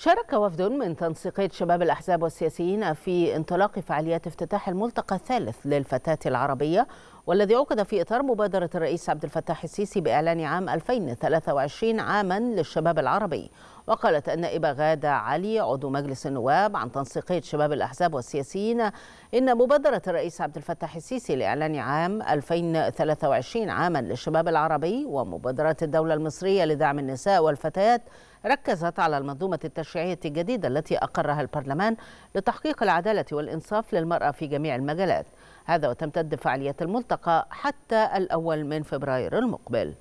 شارك وفد من تنسيقية شباب الأحزاب والسياسيين في انطلاق فعاليات افتتاح الملتقى الثالث للفتاة العربية والذي عقد في إطار مبادرة الرئيس عبد الفتاح السيسي بإعلان عام 2023 عاما للشباب العربي وقالت النائبة غادة علي عضو مجلس النواب عن تنسيقية شباب الأحزاب والسياسيين إن مبادرة الرئيس عبد الفتاح السيسي لإعلان عام 2023 عاما للشباب العربي ومبادرة الدولة المصرية لدعم النساء والفتيات ركزت على المنظومة التشريعية الجديدة التي أقرها البرلمان لتحقيق العدالة والإنصاف للمرأة في جميع المجالات هذا وتمتد فعالية الملتقى حتى الأول من فبراير المقبل